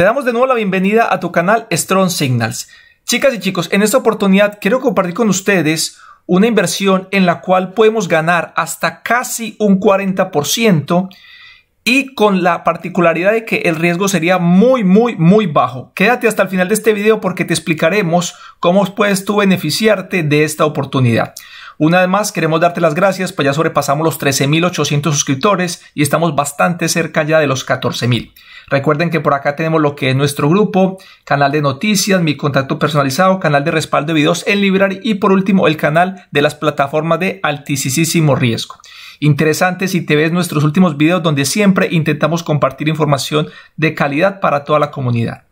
Te damos de nuevo la bienvenida a tu canal Strong Signals. Chicas y chicos, en esta oportunidad quiero compartir con ustedes una inversión en la cual podemos ganar hasta casi un 40% y con la particularidad de que el riesgo sería muy, muy, muy bajo. Quédate hasta el final de este video porque te explicaremos cómo puedes tú beneficiarte de esta oportunidad. Una vez más, queremos darte las gracias, pues ya sobrepasamos los 13.800 suscriptores y estamos bastante cerca ya de los 14.000. Recuerden que por acá tenemos lo que es nuestro grupo, canal de noticias, mi contacto personalizado, canal de respaldo de videos en librar y por último el canal de las plataformas de altísimo riesgo. Interesante si te ves nuestros últimos videos donde siempre intentamos compartir información de calidad para toda la comunidad.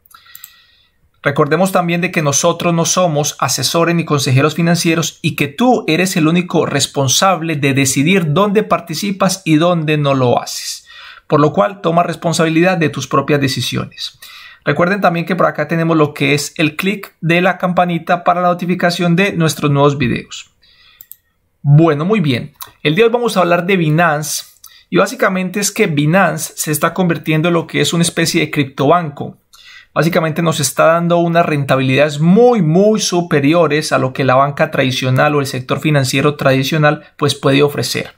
Recordemos también de que nosotros no somos asesores ni consejeros financieros y que tú eres el único responsable de decidir dónde participas y dónde no lo haces. Por lo cual, toma responsabilidad de tus propias decisiones. Recuerden también que por acá tenemos lo que es el clic de la campanita para la notificación de nuestros nuevos videos. Bueno, muy bien. El día de hoy vamos a hablar de Binance y básicamente es que Binance se está convirtiendo en lo que es una especie de criptobanco básicamente nos está dando unas rentabilidades muy, muy superiores a lo que la banca tradicional o el sector financiero tradicional pues puede ofrecer.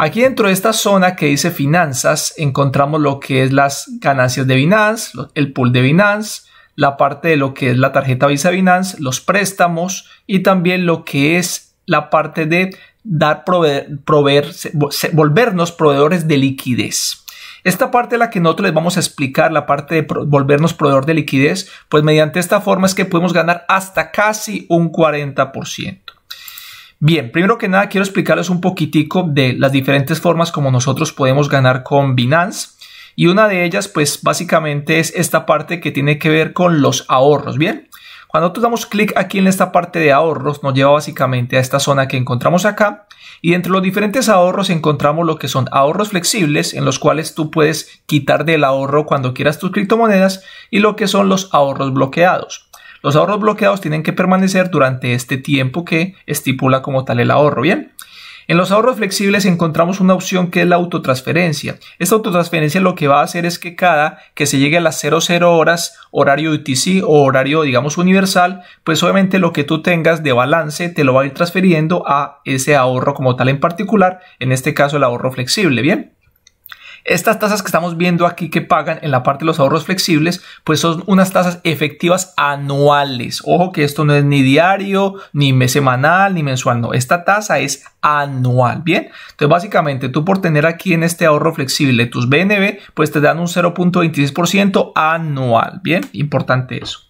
Aquí dentro de esta zona que dice finanzas encontramos lo que es las ganancias de Binance, el pool de Binance, la parte de lo que es la tarjeta Visa Binance, los préstamos y también lo que es la parte de dar proveer, volvernos proveedores de liquidez. Esta parte de la que nosotros les vamos a explicar, la parte de volvernos proveedor de liquidez, pues mediante esta forma es que podemos ganar hasta casi un 40%. Bien, primero que nada quiero explicarles un poquitico de las diferentes formas como nosotros podemos ganar con Binance. Y una de ellas, pues básicamente es esta parte que tiene que ver con los ahorros, ¿bien? Cuando nosotros damos clic aquí en esta parte de ahorros, nos lleva básicamente a esta zona que encontramos acá, y entre los diferentes ahorros encontramos lo que son ahorros flexibles, en los cuales tú puedes quitar del ahorro cuando quieras tus criptomonedas, y lo que son los ahorros bloqueados. Los ahorros bloqueados tienen que permanecer durante este tiempo que estipula como tal el ahorro, ¿bien? En los ahorros flexibles encontramos una opción que es la autotransferencia. Esta autotransferencia lo que va a hacer es que cada que se llegue a las 00 horas horario UTC o horario digamos universal, pues obviamente lo que tú tengas de balance te lo va a ir transfiriendo a ese ahorro como tal en particular, en este caso el ahorro flexible, ¿bien? Estas tasas que estamos viendo aquí que pagan en la parte de los ahorros flexibles, pues son unas tasas efectivas anuales. Ojo que esto no es ni diario, ni mes semanal, ni mensual, no. Esta tasa es anual, ¿bien? Entonces, básicamente, tú por tener aquí en este ahorro flexible tus BNB, pues te dan un 0.26% anual, ¿bien? Importante eso.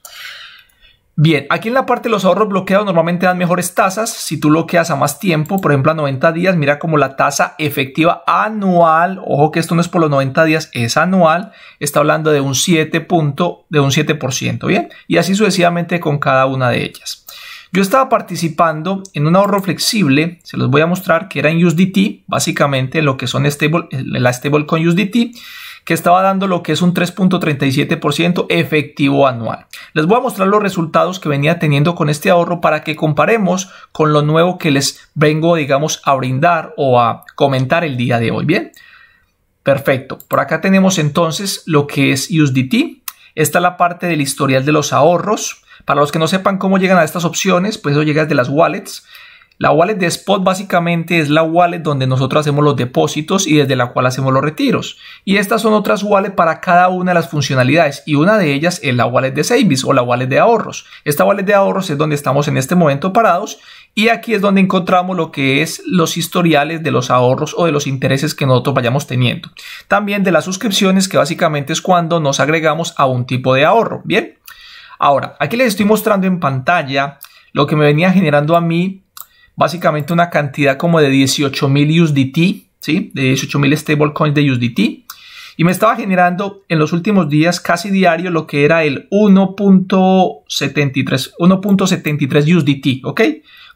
Bien, aquí en la parte de los ahorros bloqueados normalmente dan mejores tasas. Si tú bloqueas a más tiempo, por ejemplo a 90 días, mira como la tasa efectiva anual, ojo que esto no es por los 90 días, es anual, está hablando de un 7 de un 7%, ¿bien? Y así sucesivamente con cada una de ellas. Yo estaba participando en un ahorro flexible, se los voy a mostrar, que era en USDT, básicamente lo que son stable, con con USDT, que estaba dando lo que es un 3.37% efectivo anual. Les voy a mostrar los resultados que venía teniendo con este ahorro para que comparemos con lo nuevo que les vengo, digamos, a brindar o a comentar el día de hoy. Bien, perfecto. Por acá tenemos entonces lo que es USDT. Esta es la parte del historial de los ahorros. Para los que no sepan cómo llegan a estas opciones, pues eso llega desde las wallets. La wallet de spot básicamente es la wallet donde nosotros hacemos los depósitos y desde la cual hacemos los retiros. Y estas son otras wallets para cada una de las funcionalidades y una de ellas es la wallet de savings o la wallet de ahorros. Esta wallet de ahorros es donde estamos en este momento parados y aquí es donde encontramos lo que es los historiales de los ahorros o de los intereses que nosotros vayamos teniendo. También de las suscripciones que básicamente es cuando nos agregamos a un tipo de ahorro. Bien. Ahora, aquí les estoy mostrando en pantalla lo que me venía generando a mí básicamente una cantidad como de 18.000 USDT, ¿sí? De 18.000 stablecoins de USDT. Y me estaba generando en los últimos días casi diario lo que era el 1.73 1.73 USDT, ¿ok?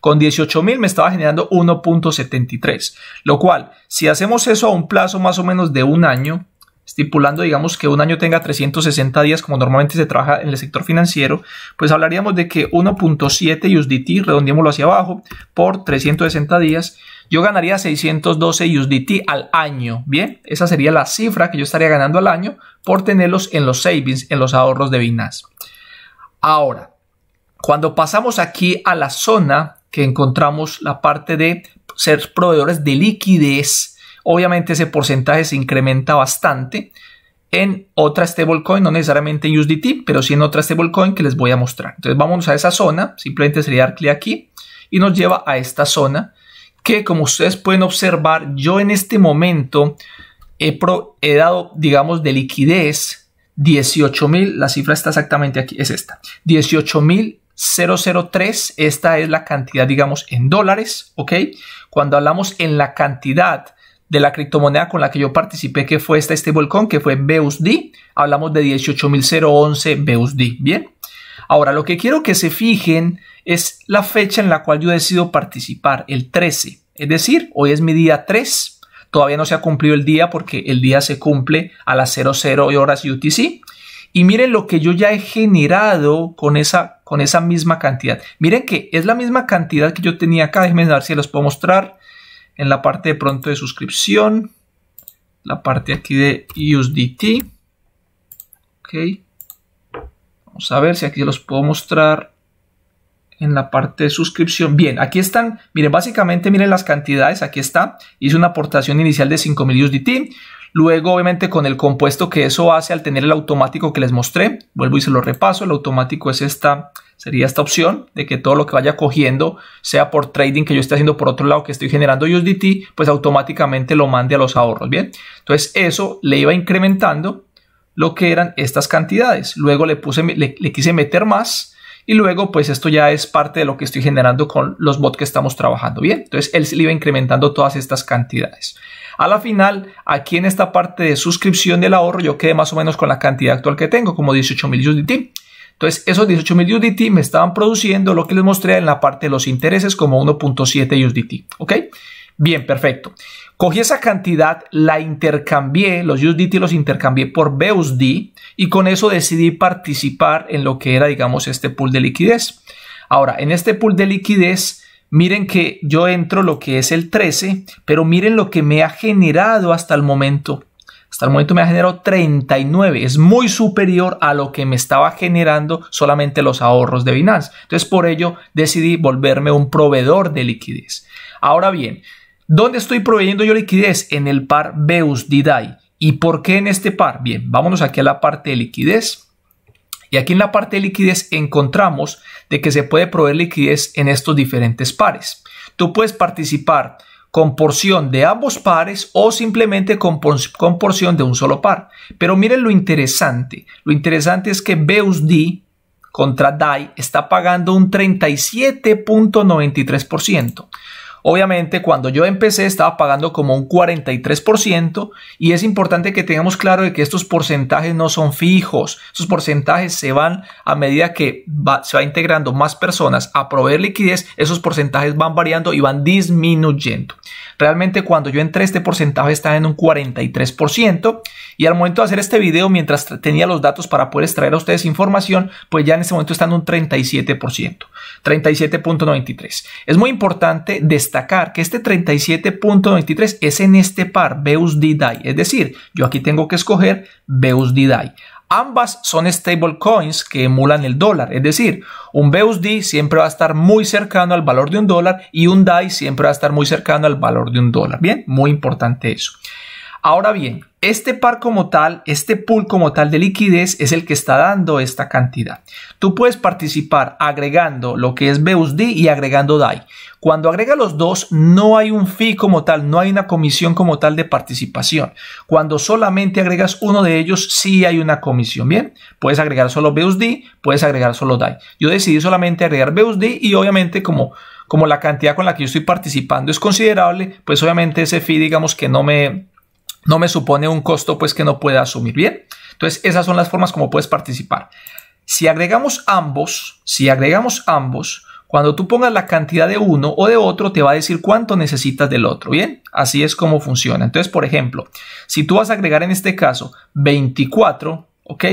Con 18.000 me estaba generando 1.73, lo cual, si hacemos eso a un plazo más o menos de un año, estipulando, digamos, que un año tenga 360 días, como normalmente se trabaja en el sector financiero, pues hablaríamos de que 1.7 USDT, redondeémoslo hacia abajo, por 360 días, yo ganaría 612 USDT al año. Bien, esa sería la cifra que yo estaría ganando al año por tenerlos en los savings, en los ahorros de Binance. Ahora, cuando pasamos aquí a la zona que encontramos la parte de ser proveedores de liquidez, obviamente ese porcentaje se incrementa bastante en otra stablecoin, no necesariamente en USDT, pero sí en otra stablecoin que les voy a mostrar. Entonces vamos a esa zona, simplemente sería dar clic aquí y nos lleva a esta zona que como ustedes pueden observar, yo en este momento he, he dado, digamos, de liquidez 18.000, la cifra está exactamente aquí, es esta, 18.003, esta es la cantidad, digamos, en dólares, ¿ok? Cuando hablamos en la cantidad de la criptomoneda con la que yo participé, que fue este volcón. que fue BUSD. Hablamos de 18.011 BUSD. Bien. Ahora, lo que quiero que se fijen es la fecha en la cual yo decido participar, el 13. Es decir, hoy es mi día 3. Todavía no se ha cumplido el día porque el día se cumple a las 00 horas UTC. Y miren lo que yo ya he generado con esa, con esa misma cantidad. Miren que es la misma cantidad que yo tenía acá. Déjenme ver si los puedo mostrar en la parte de pronto de suscripción, la parte aquí de USDT. Ok. Vamos a ver si aquí los puedo mostrar en la parte de suscripción. Bien, aquí están. Miren, básicamente miren las cantidades. Aquí está. Hice una aportación inicial de 5.000 USDT. Luego, obviamente, con el compuesto que eso hace al tener el automático que les mostré, vuelvo y se lo repaso, el automático es esta, sería esta opción de que todo lo que vaya cogiendo, sea por trading que yo esté haciendo por otro lado, que estoy generando USDT, pues automáticamente lo mande a los ahorros, ¿bien? Entonces, eso le iba incrementando lo que eran estas cantidades. Luego le, puse, le quise meter más, y luego, pues esto ya es parte de lo que estoy generando con los bots que estamos trabajando. Bien, entonces él se iba incrementando todas estas cantidades. A la final, aquí en esta parte de suscripción del ahorro, yo quedé más o menos con la cantidad actual que tengo, como 18.000 USDT. Entonces, esos 18.000 USDT me estaban produciendo lo que les mostré en la parte de los intereses como 1.7 USDT. ¿Ok? Bien, perfecto. Cogí esa cantidad, la intercambié, los USDT los intercambié por BUSD y con eso decidí participar en lo que era, digamos, este pool de liquidez. Ahora, en este pool de liquidez, miren que yo entro lo que es el 13, pero miren lo que me ha generado hasta el momento. Hasta el momento me ha generado 39, es muy superior a lo que me estaba generando solamente los ahorros de Binance. Entonces, por ello decidí volverme un proveedor de liquidez. Ahora bien, ¿Dónde estoy proveyendo yo liquidez? En el par Beus dai ¿Y por qué en este par? Bien, vámonos aquí a la parte de liquidez. Y aquí en la parte de liquidez encontramos de que se puede proveer liquidez en estos diferentes pares. Tú puedes participar con porción de ambos pares o simplemente con, porción de un solo par. Pero miren lo interesante. Lo interesante es que BEUS-DI contra DAI está pagando un 37.93%. Obviamente, cuando yo empecé estaba pagando como un 43% y es importante que tengamos claro de que estos porcentajes no son fijos. Estos porcentajes se van a medida que se va integrando más personas a proveer liquidez, esos porcentajes van variando y van disminuyendo. Realmente cuando yo entré este porcentaje estaba en un 43% y al momento de hacer este video, mientras tenía los datos para poder extraer a ustedes información, pues ya en este momento está en un 37%, 37.93. Es muy importante destacar que este 37.93 es en este par, Beus DIDAI, es decir, yo aquí tengo que escoger Beus DIDAI. Ambas son stable coins que emulan el dólar, es decir, un BUSD siempre va a estar muy cercano al valor de un dólar y un DAI siempre va a estar muy cercano al valor de un dólar. Bien, muy importante eso. Ahora bien, este par como tal, este pool como tal de liquidez es el que está dando esta cantidad. Tú puedes participar agregando lo que es BUSD y agregando DAI. Cuando agrega los dos, no hay un fee como tal, no hay una comisión como tal de participación. Cuando solamente agregas uno de ellos, sí hay una comisión. Bien, puedes agregar solo BUSD, puedes agregar solo DAI. Yo decidí solamente agregar BUSD y obviamente como como la cantidad con la que yo estoy participando es considerable, pues obviamente ese fee digamos que no me no me supone un costo pues que no pueda asumir. Bien, entonces esas son las formas como puedes participar. Si agregamos ambos, si agregamos ambos, cuando tú pongas la cantidad de uno o de otro, te va a decir cuánto necesitas del otro. Bien, así es como funciona. Entonces, por ejemplo, si tú vas a agregar en este caso 24, ¿ok?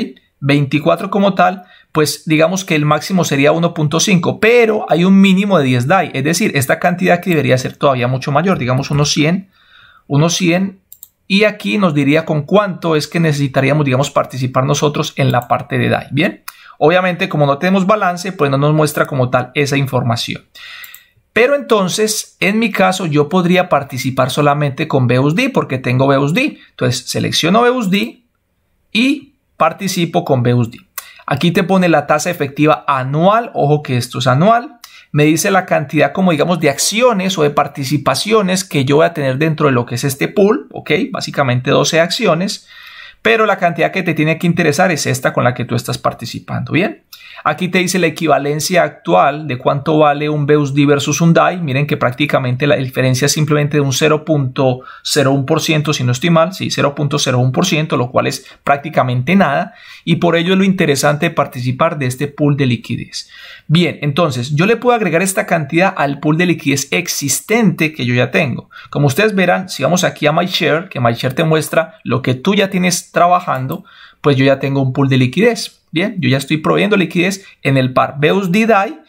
24 como tal, pues digamos que el máximo sería 1.5, pero hay un mínimo de 10 DAI. Es decir, esta cantidad que debería ser todavía mucho mayor, digamos unos 100, unos 100 y aquí nos diría con cuánto es que necesitaríamos, digamos, participar nosotros en la parte de DAI. Bien, obviamente como no tenemos balance, pues no nos muestra como tal esa información. Pero entonces, en mi caso, yo podría participar solamente con BUSD porque tengo BUSD. Entonces, selecciono BUSD y participo con BUSD. Aquí te pone la tasa efectiva anual. Ojo que esto es anual me dice la cantidad como digamos de acciones o de participaciones que yo voy a tener dentro de lo que es este pool, ok, básicamente 12 acciones, pero la cantidad que te tiene que interesar es esta con la que tú estás participando, ¿bien? Aquí te dice la equivalencia actual de cuánto vale un BUSD versus un DAI. Miren que prácticamente la diferencia es simplemente de un 0.01%, si no estoy mal, sí, 0.01%, lo cual es prácticamente nada. Y por ello es lo interesante de participar de este pool de liquidez. Bien, entonces yo le puedo agregar esta cantidad al pool de liquidez existente que yo ya tengo. Como ustedes verán, si vamos aquí a MyShare, que MyShare te muestra lo que tú ya tienes trabajando, pues yo ya tengo un pool de liquidez. Bien, yo ya estoy proveyendo liquidez en el par Beus DAI.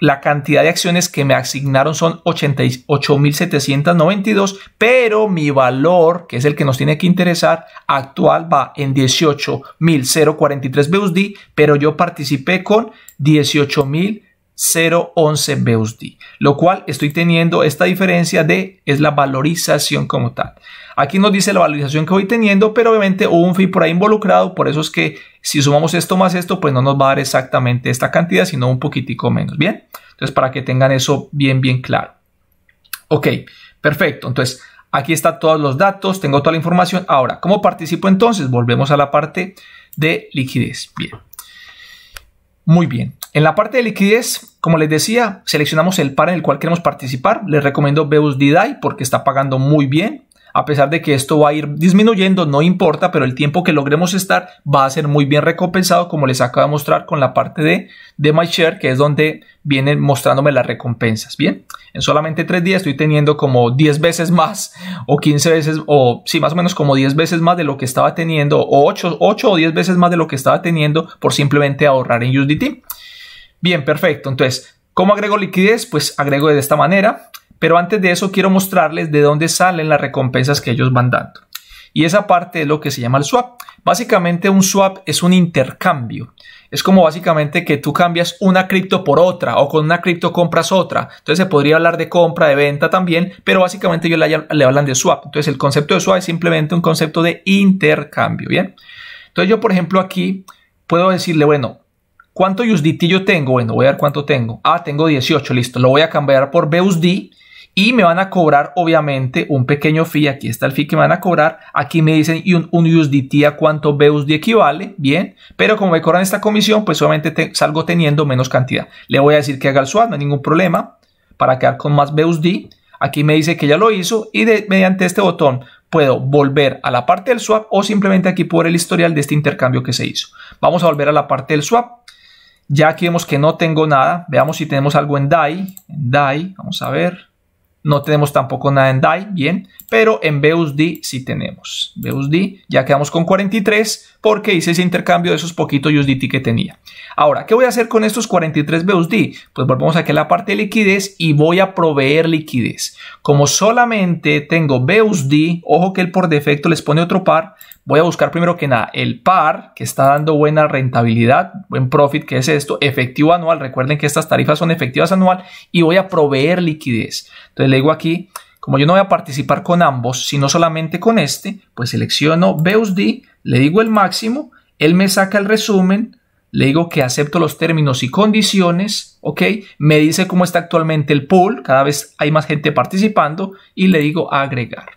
La cantidad de acciones que me asignaron son 88.792, pero mi valor, que es el que nos tiene que interesar, actual va en 18.043 BUSD, pero yo participé con 18.000 0.11 BUSD, lo cual estoy teniendo esta diferencia de es la valorización como tal. Aquí nos dice la valorización que voy teniendo, pero obviamente hubo un fee por ahí involucrado, por eso es que si sumamos esto más esto, pues no nos va a dar exactamente esta cantidad, sino un poquitico menos, ¿bien? Entonces, para que tengan eso bien, bien claro. Ok, perfecto. Entonces, aquí están todos los datos, tengo toda la información. Ahora, ¿cómo participo entonces? Volvemos a la parte de liquidez. Bien. Muy bien. En la parte de liquidez, como les decía, seleccionamos el par en el cual queremos participar. Les recomiendo Beus DDI porque está pagando muy bien. A pesar de que esto va a ir disminuyendo, no importa, pero el tiempo que logremos estar va a ser muy bien recompensado, como les acabo de mostrar con la parte de, de MyShare, que es donde vienen mostrándome las recompensas. Bien, en solamente tres días estoy teniendo como 10 veces más o 15 veces, o sí, más o menos como 10 veces más de lo que estaba teniendo, o 8 o 10 veces más de lo que estaba teniendo por simplemente ahorrar en USDT. Bien, perfecto. Entonces, ¿cómo agrego liquidez? Pues agrego de esta manera, pero antes de eso quiero mostrarles de dónde salen las recompensas que ellos van dando. Y esa parte es lo que se llama el swap. Básicamente un swap es un intercambio. Es como básicamente que tú cambias una cripto por otra o con una cripto compras otra. Entonces se podría hablar de compra, de venta también, pero básicamente ellos le hablan de swap. Entonces el concepto de swap es simplemente un concepto de intercambio, ¿bien? Entonces yo, por ejemplo, aquí puedo decirle, bueno, ¿Cuánto USDT yo tengo? Bueno, voy a ver cuánto tengo. Ah, tengo 18, listo. Lo voy a cambiar por BUSD y me van a cobrar obviamente un pequeño fee, aquí está el fee que me van a cobrar, aquí me dicen un, un USDT a cuánto BUSD equivale, bien, pero como me cobran esta comisión, pues obviamente salgo teniendo menos cantidad. Le voy a decir que haga el swap, no hay ningún problema, para quedar con más BUSD, aquí me dice que ya lo hizo y mediante este botón puedo volver a la parte del swap o simplemente aquí por el historial de este intercambio que se hizo. Vamos a volver a la parte del swap, ya aquí vemos que no tengo nada. Veamos si tenemos algo en DAI. En DAI, vamos a ver. No tenemos tampoco nada en DAI, bien. Pero en BUSD sí tenemos. BUSD, ya quedamos con 43 porque hice ese intercambio de esos poquitos USDT que tenía. Ahora, ¿qué voy a hacer con estos 43 BUSD? Pues volvemos aquí a la parte de liquidez y voy a proveer liquidez. Como solamente tengo BUSD, ojo que él por defecto les pone otro par, voy a buscar primero que nada el par que está dando buena rentabilidad, buen profit, que es esto, efectivo anual. Recuerden que estas tarifas son efectivas anual y voy a proveer liquidez. Entonces le digo aquí, como yo no voy a participar con ambos, sino solamente con este, pues selecciono BUSD, le digo el máximo, él me saca el resumen, le digo que acepto los términos y condiciones, ¿ok? Me dice cómo está actualmente el pool, cada vez hay más gente participando y le digo agregar.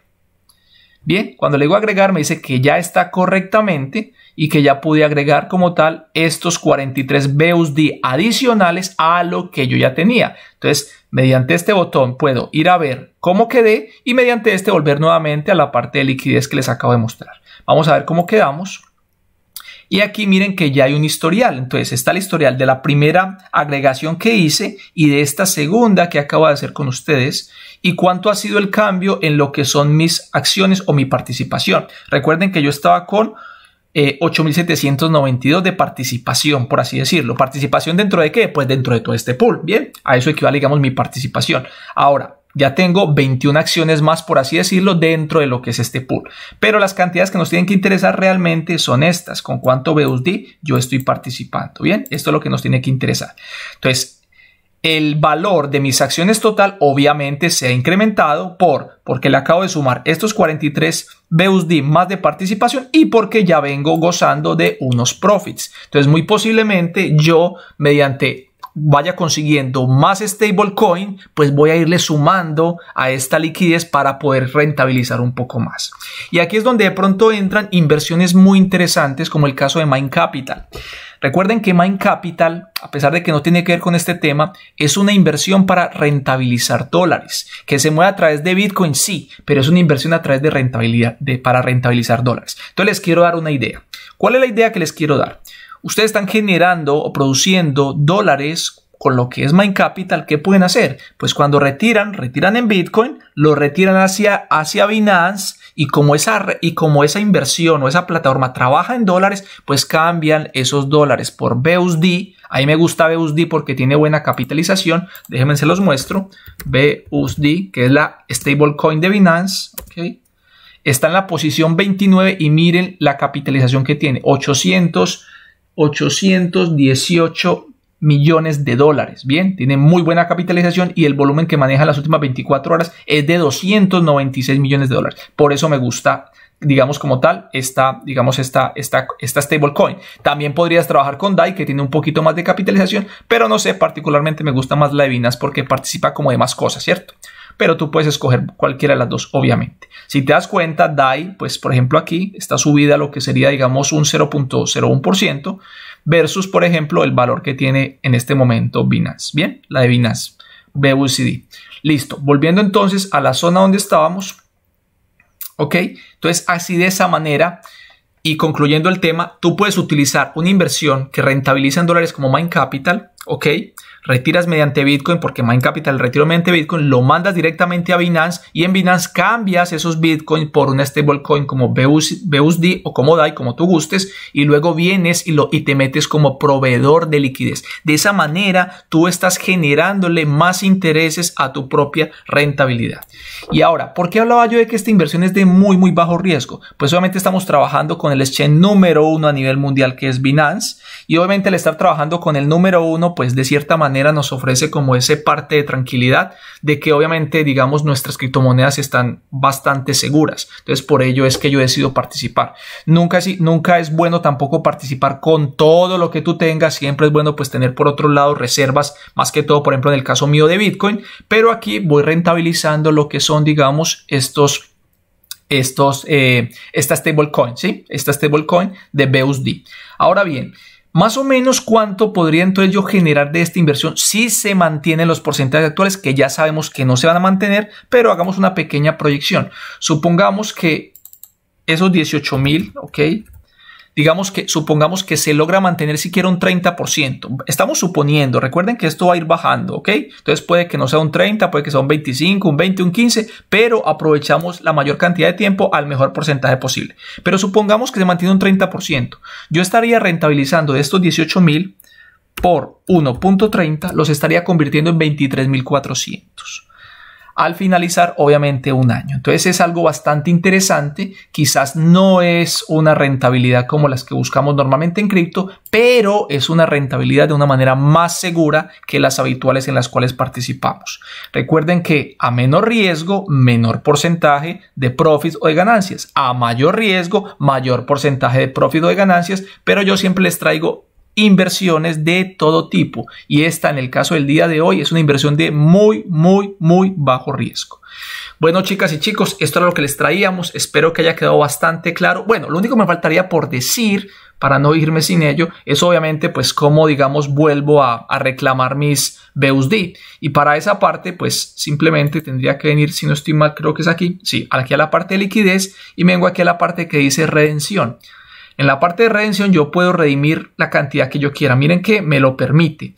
Bien, cuando le digo agregar me dice que ya está correctamente y que ya pude agregar como tal estos 43 BUSD adicionales a lo que yo ya tenía. Entonces, mediante este botón puedo ir a ver cómo quedé y mediante este volver nuevamente a la parte de liquidez que les acabo de mostrar. Vamos a ver cómo quedamos. Y aquí miren que ya hay un historial. Entonces está el historial de la primera agregación que hice y de esta segunda que acabo de hacer con ustedes y cuánto ha sido el cambio en lo que son mis acciones o mi participación. Recuerden que yo estaba con 8.792 eh, de participación, por así decirlo. ¿Participación dentro de qué? Pues dentro de todo este pool. Bien, a eso equivale, digamos, mi participación. Ahora, ya tengo 21 acciones más, por así decirlo, dentro de lo que es este pool. Pero las cantidades que nos tienen que interesar realmente son estas, con cuánto BUSD yo estoy participando. Bien, esto es lo que nos tiene que interesar. Entonces, el valor de mis acciones total obviamente se ha incrementado por porque le acabo de sumar estos 43 BUSD más de participación y porque ya vengo gozando de unos profits. Entonces, muy posiblemente yo mediante vaya consiguiendo más stablecoin, pues voy a irle sumando a esta liquidez para poder rentabilizar un poco más. Y aquí es donde de pronto entran inversiones muy interesantes como el caso de Mind Capital. Recuerden que Mind Capital, a pesar de que no tiene que ver con este tema, es una inversión para rentabilizar dólares, que se mueve a través de Bitcoin, sí, pero es una inversión a través de rentabilidad, de, para rentabilizar dólares. Entonces les quiero dar una idea. ¿Cuál es la idea que les quiero dar? ustedes están generando o produciendo dólares con lo que es Mind Capital, ¿qué pueden hacer? Pues cuando retiran, retiran en Bitcoin, lo retiran hacia, Binance y como, esa, y como esa inversión o esa plataforma trabaja en dólares, pues cambian esos dólares por BUSD. Ahí me gusta BUSD porque tiene buena capitalización. Déjenme se los muestro. BUSD, que es la stablecoin de Binance. Está en la posición 29 y miren la capitalización que tiene. 800 818 millones de dólares. Bien, tiene muy buena capitalización y el volumen que maneja las últimas 24 horas es de 296 millones de dólares. Por eso me gusta digamos como tal, esta, digamos esta, esta, esta stablecoin. También podrías trabajar con DAI, que tiene un poquito más de capitalización, pero no sé, particularmente me gusta más la de Binance porque participa como de más cosas, ¿cierto? pero tú puedes escoger cualquiera de las dos, obviamente. Si te das cuenta, DAI, pues por ejemplo aquí está subida a lo que sería, digamos, un 0.01% versus, por ejemplo, el valor que tiene en este momento Binance. Bien, la de Binance, BUCD. Listo, volviendo entonces a la zona donde estábamos. Ok, entonces así de esa manera y concluyendo el tema, tú puedes utilizar una inversión que rentabiliza en dólares como Mind Capital ¿ok? Retiras mediante Bitcoin porque main Capital Retiro mediante Bitcoin, lo mandas directamente a Binance y en Binance cambias esos Bitcoin por una stablecoin como BUSD o como DAI, como tú gustes, y luego vienes y, lo, y te metes como proveedor de liquidez. De esa manera tú estás generándole más intereses a tu propia rentabilidad. Y ahora, ¿por qué hablaba yo de que esta inversión es de muy, muy bajo riesgo? Pues obviamente estamos trabajando con el exchange número uno a nivel mundial que es Binance y obviamente al estar trabajando con el número uno, pues de cierta manera nos ofrece como ese parte de tranquilidad de que obviamente, digamos, nuestras criptomonedas están bastante seguras. Entonces, por ello es que yo he decido participar. Nunca, nunca es bueno tampoco participar con todo lo que tú tengas. Siempre es bueno pues tener por otro lado reservas, más que todo, por ejemplo, en el caso mío de Bitcoin. Pero aquí voy rentabilizando lo que son, digamos, estos estos, eh, esta stablecoin, ¿sí? Esta stablecoin de BUSD. Ahora bien, más o menos cuánto podría entonces yo generar de esta inversión si se mantienen los porcentajes actuales que ya sabemos que no se van a mantener, pero hagamos una pequeña proyección. Supongamos que esos 18 mil, ok, digamos que supongamos que se logra mantener siquiera un 30%. Estamos suponiendo, recuerden que esto va a ir bajando, ¿ok? Entonces puede que no sea un 30, puede que sea un 25, un 20, un 15, pero aprovechamos la mayor cantidad de tiempo al mejor porcentaje posible. Pero supongamos que se mantiene un 30%. Yo estaría rentabilizando de estos 18.000 por 1.30, los estaría convirtiendo en 23.400 al finalizar obviamente un año. Entonces es algo bastante interesante, quizás no es una rentabilidad como las que buscamos normalmente en cripto, pero es una rentabilidad de una manera más segura que las habituales en las cuales participamos. Recuerden que a menor riesgo, menor porcentaje de profits o de ganancias, a mayor riesgo, mayor porcentaje de profit o de ganancias, pero yo siempre les traigo inversiones de todo tipo. Y esta, en el caso del día de hoy, es una inversión de muy, muy, muy bajo riesgo. Bueno, chicas y chicos, esto era lo que les traíamos. Espero que haya quedado bastante claro. Bueno, lo único que me faltaría por decir, para no irme sin ello, es obviamente, pues, cómo, digamos, vuelvo a, reclamar mis BUSD. Y para esa parte, pues, simplemente tendría que venir, si no estoy mal, creo que es aquí, sí, aquí a la parte de liquidez y vengo aquí a la parte que dice redención. En la parte de redención yo puedo redimir la cantidad que yo quiera. Miren que me lo permite.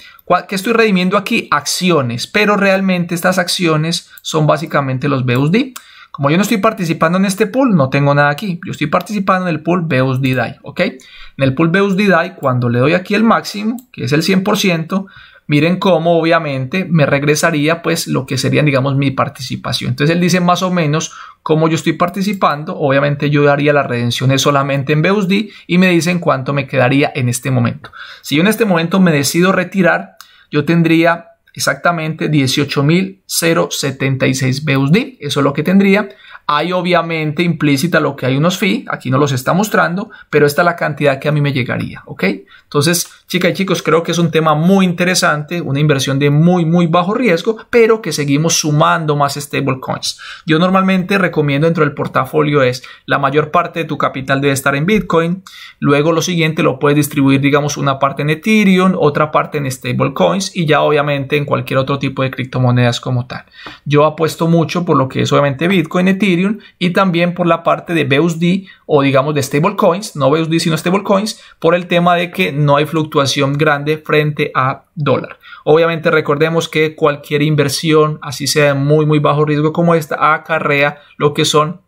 ¿Qué estoy redimiendo aquí? Acciones, pero realmente estas acciones son básicamente los BUSD. Como yo no estoy participando en este pool, no tengo nada aquí. Yo estoy participando en el pool BUSD DAI, ¿ok? En el pool BUSD DAI, cuando le doy aquí el máximo, que es el 100%, miren cómo obviamente me regresaría pues lo que sería digamos mi participación. Entonces él dice más o menos cómo yo estoy participando, obviamente yo daría las redenciones solamente en BUSD y me dicen cuánto me quedaría en este momento. Si yo en este momento me decido retirar, yo tendría exactamente 18.076 BUSD, eso es lo que tendría. Hay obviamente implícita lo que hay unos fee, aquí no los está mostrando, pero esta es la cantidad que a mí me llegaría, ¿ok? Entonces, Chicas y chicos, creo que es un tema muy interesante, una inversión de muy, muy bajo riesgo, pero que seguimos sumando más stablecoins. Yo normalmente recomiendo dentro del portafolio es la mayor parte de tu capital debe estar en Bitcoin, luego lo siguiente lo puedes distribuir, digamos, una parte en Ethereum, otra parte en stablecoins y ya obviamente en cualquier otro tipo de criptomonedas como tal. Yo apuesto mucho por lo que es obviamente Bitcoin, Ethereum y también por la parte de BUSD o digamos de stablecoins, no BUSD sino stablecoins, por el tema de que no hay fluctuación grande frente a dólar. Obviamente recordemos que cualquier inversión, así sea muy muy bajo riesgo como esta, acarrea lo que son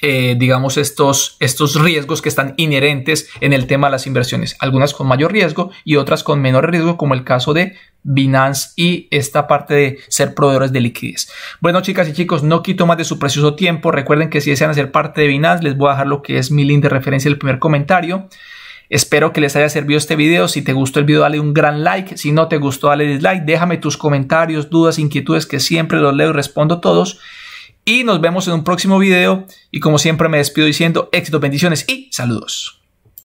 eh, digamos, estos, estos riesgos que están inherentes en el tema de las inversiones. Algunas con mayor riesgo y otras con menor riesgo, como el caso de Binance y esta parte de ser proveedores de liquidez. Bueno, chicas y chicos, no quito más de su precioso tiempo. Recuerden que si desean hacer parte de Binance, les voy a dejar lo que es mi link de referencia, el primer comentario. Espero que les haya servido este video. Si te gustó el video, dale un gran like. Si no te gustó, dale dislike. Déjame tus comentarios, dudas, inquietudes, que siempre los leo y respondo todos. Y nos vemos en un próximo video. Y como siempre me despido diciendo éxito, bendiciones y saludos.